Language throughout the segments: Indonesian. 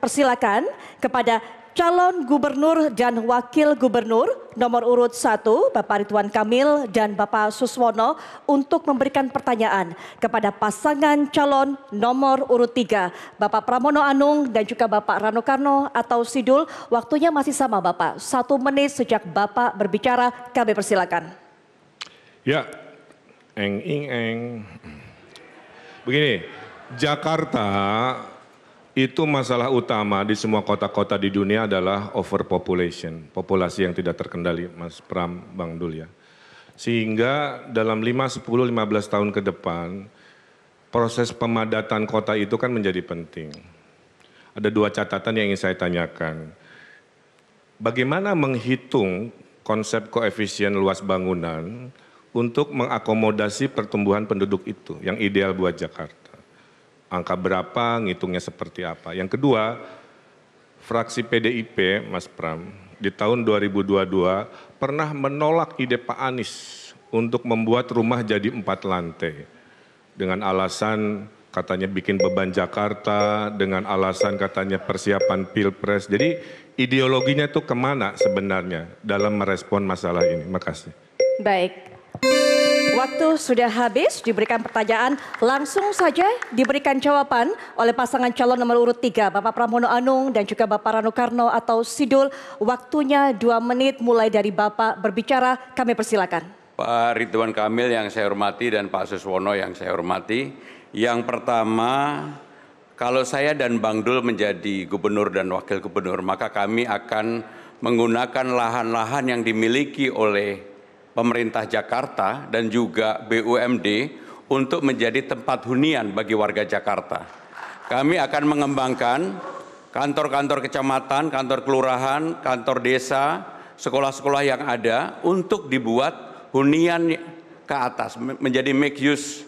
persilakan kepada calon gubernur dan wakil gubernur nomor urut 1 Bapak Ridwan Kamil dan Bapak Suswono untuk memberikan pertanyaan kepada pasangan calon nomor urut 3 Bapak Pramono Anung dan juga Bapak Rano Karno atau Sidul. Waktunya masih sama Bapak, satu menit sejak Bapak berbicara kami persilakan. Ya, eng ing eng. Begini, Jakarta itu masalah utama di semua kota-kota di dunia adalah overpopulation, populasi yang tidak terkendali, Mas Pram, Bang Dul ya. Sehingga dalam 5, 10, 15 tahun ke depan, proses pemadatan kota itu kan menjadi penting. Ada dua catatan yang ingin saya tanyakan. Bagaimana menghitung konsep koefisien luas bangunan untuk mengakomodasi pertumbuhan penduduk itu yang ideal buat Jakarta? angka berapa, ngitungnya seperti apa. Yang kedua, fraksi PDIP, Mas Pram, di tahun 2022 pernah menolak ide Pak Anies untuk membuat rumah jadi empat lantai. Dengan alasan katanya bikin beban Jakarta, dengan alasan katanya persiapan Pilpres. Jadi ideologinya itu kemana sebenarnya dalam merespon masalah ini? Makasih. Baik. Waktu sudah habis, diberikan pertanyaan. Langsung saja diberikan jawaban oleh pasangan calon nomor urut 3, Bapak Pramono Anung dan juga Bapak Rano Karno atau Sidul. Waktunya dua menit mulai dari Bapak berbicara, kami persilakan. Pak Ridwan Kamil yang saya hormati dan Pak Suswono yang saya hormati. Yang pertama, kalau saya dan Bang Dul menjadi gubernur dan wakil gubernur, maka kami akan menggunakan lahan-lahan yang dimiliki oleh pemerintah Jakarta dan juga BUMD untuk menjadi tempat hunian bagi warga Jakarta. Kami akan mengembangkan kantor-kantor kecamatan, kantor kelurahan, kantor desa, sekolah-sekolah yang ada untuk dibuat hunian ke atas menjadi make use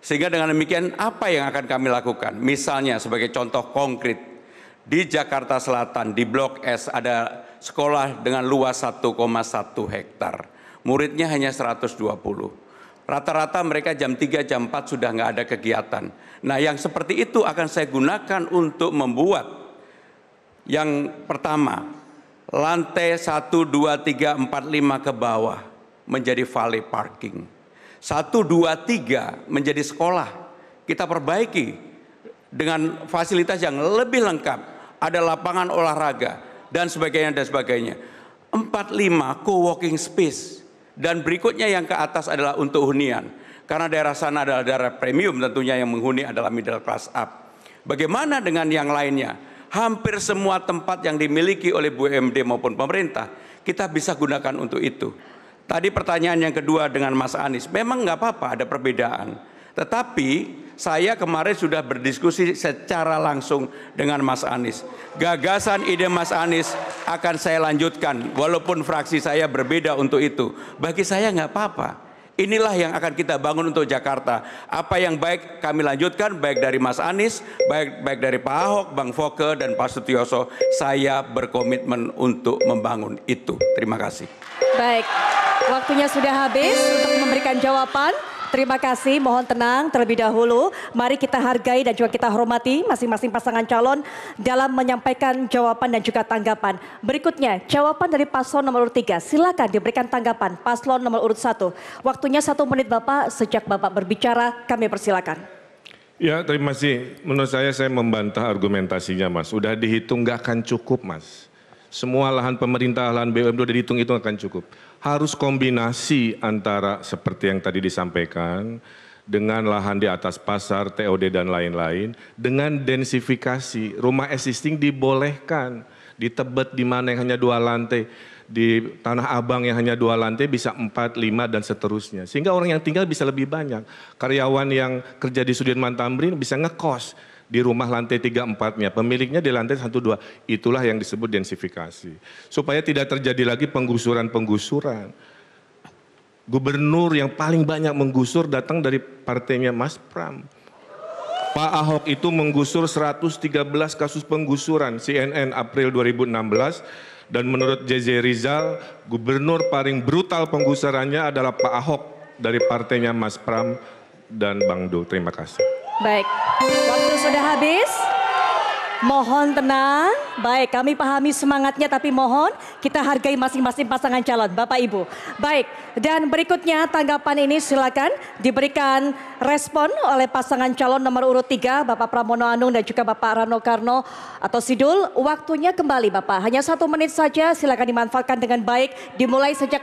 sehingga dengan demikian apa yang akan kami lakukan? Misalnya sebagai contoh konkret di Jakarta Selatan di Blok S ada sekolah dengan luas 1,1 hektar. Muridnya hanya 120. Rata-rata mereka jam 3, jam 4 sudah nggak ada kegiatan. Nah yang seperti itu akan saya gunakan untuk membuat yang pertama, lantai 1, 2, 3, 4, 5 ke bawah menjadi valley parking. 1, 2, 3 menjadi sekolah. Kita perbaiki dengan fasilitas yang lebih lengkap. Ada lapangan olahraga, dan sebagainya dan sebagainya. 45 co-working space dan berikutnya yang ke atas adalah untuk hunian. Karena daerah sana adalah daerah premium tentunya yang menghuni adalah middle class up. Bagaimana dengan yang lainnya? Hampir semua tempat yang dimiliki oleh BUMD maupun pemerintah kita bisa gunakan untuk itu. Tadi pertanyaan yang kedua dengan Mas Anies, memang nggak apa-apa ada perbedaan. Tetapi saya kemarin sudah berdiskusi secara langsung dengan Mas Anies. Gagasan ide Mas Anies akan saya lanjutkan, walaupun fraksi saya berbeda untuk itu. Bagi saya nggak apa-apa. Inilah yang akan kita bangun untuk Jakarta. Apa yang baik kami lanjutkan, baik dari Mas Anies, baik baik dari Pak Ahok, Bang Foke, dan Pak Sutioso. Saya berkomitmen untuk membangun itu. Terima kasih. Baik, waktunya sudah habis untuk memberikan jawaban. Terima kasih, mohon tenang terlebih dahulu. Mari kita hargai dan juga kita hormati masing-masing pasangan calon dalam menyampaikan jawaban dan juga tanggapan. Berikutnya, jawaban dari paslon nomor urut 3. Silakan diberikan tanggapan paslon nomor urut 1. Waktunya satu menit Bapak, sejak Bapak berbicara kami persilakan. Ya, terima kasih. Menurut saya saya membantah argumentasinya Mas. Sudah dihitung gak akan cukup Mas semua lahan pemerintah, lahan BUMD sudah dihitung-hitung akan cukup. Harus kombinasi antara seperti yang tadi disampaikan, dengan lahan di atas pasar, TOD dan lain-lain, dengan densifikasi, rumah existing dibolehkan, ditebet di mana yang hanya dua lantai, di Tanah Abang yang hanya dua lantai bisa empat, lima dan seterusnya. Sehingga orang yang tinggal bisa lebih banyak. Karyawan yang kerja di Sudirman Tamrin bisa ngekos di rumah lantai 3-4-nya, pemiliknya di lantai 1-2. Itulah yang disebut densifikasi. Supaya tidak terjadi lagi penggusuran-penggusuran. Gubernur yang paling banyak menggusur datang dari partainya Mas Pram. Pak Ahok itu menggusur 113 kasus penggusuran CNN April 2016 dan menurut JJ Rizal, gubernur paling brutal penggusurannya adalah Pak Ahok dari partainya Mas Pram dan Bang Do. Terima kasih. Baik. Waktu sudah habis. Mohon tenang. Baik, kami pahami semangatnya tapi mohon kita hargai masing-masing pasangan calon, Bapak Ibu. Baik, dan berikutnya tanggapan ini silakan diberikan respon oleh pasangan calon nomor urut 3, Bapak Pramono Anung dan juga Bapak Rano Karno atau Sidul. Waktunya kembali Bapak, hanya satu menit saja silakan dimanfaatkan dengan baik. Dimulai sejak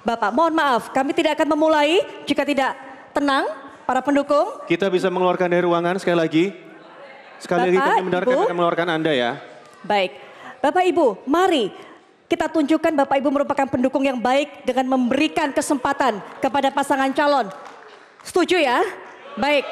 Bapak, mohon maaf kami tidak akan memulai jika tidak tenang para pendukung. Kita bisa mengeluarkan dari ruangan sekali lagi. Sekali Bapak, lagi kami mendengarkan akan mengeluarkan Anda ya. Baik. Bapak Ibu, mari kita tunjukkan Bapak Ibu merupakan pendukung yang baik dengan memberikan kesempatan kepada pasangan calon. Setuju ya? Baik.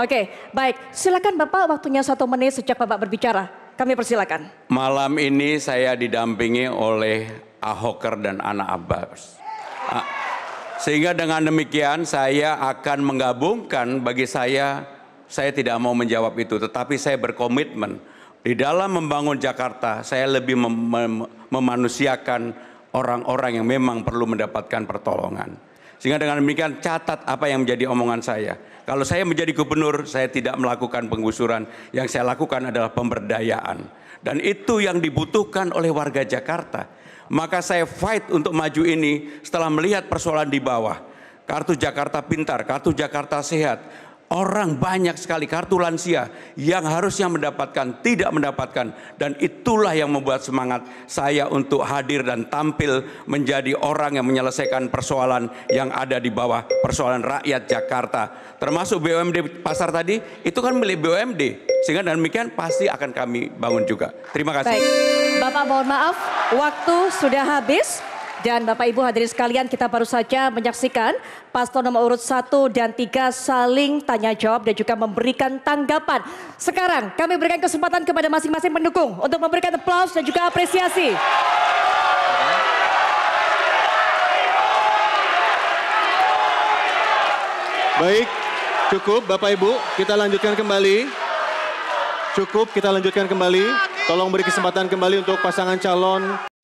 Oke, okay, baik. Silakan Bapak waktunya satu menit sejak Bapak berbicara. Kami persilakan. Malam ini saya didampingi oleh Ahoker dan anak Abbas. Ah. Sehingga dengan demikian saya akan menggabungkan bagi saya, saya tidak mau menjawab itu, tetapi saya berkomitmen. Di dalam membangun Jakarta, saya lebih mem mem memanusiakan orang-orang yang memang perlu mendapatkan pertolongan. Sehingga dengan demikian catat apa yang menjadi omongan saya. Kalau saya menjadi gubernur, saya tidak melakukan penggusuran. Yang saya lakukan adalah pemberdayaan. Dan itu yang dibutuhkan oleh warga Jakarta. Maka saya fight untuk maju ini setelah melihat persoalan di bawah. Kartu Jakarta Pintar, Kartu Jakarta Sehat, Orang banyak sekali kartu lansia yang harusnya mendapatkan, tidak mendapatkan. Dan itulah yang membuat semangat saya untuk hadir dan tampil menjadi orang yang menyelesaikan persoalan yang ada di bawah persoalan rakyat Jakarta. Termasuk BUMD pasar tadi, itu kan milik BUMD. Sehingga dan demikian pasti akan kami bangun juga. Terima kasih. Baik. Bapak mohon maaf, waktu sudah habis. Dan Bapak Ibu hadirin sekalian kita baru saja menyaksikan paslon nomor urut 1 dan 3 saling tanya jawab dan juga memberikan tanggapan. Sekarang kami berikan kesempatan kepada masing-masing pendukung untuk memberikan aplaus dan juga apresiasi. Baik, cukup Bapak Ibu, kita lanjutkan kembali. Cukup, kita lanjutkan kembali. Tolong beri kesempatan kembali untuk pasangan calon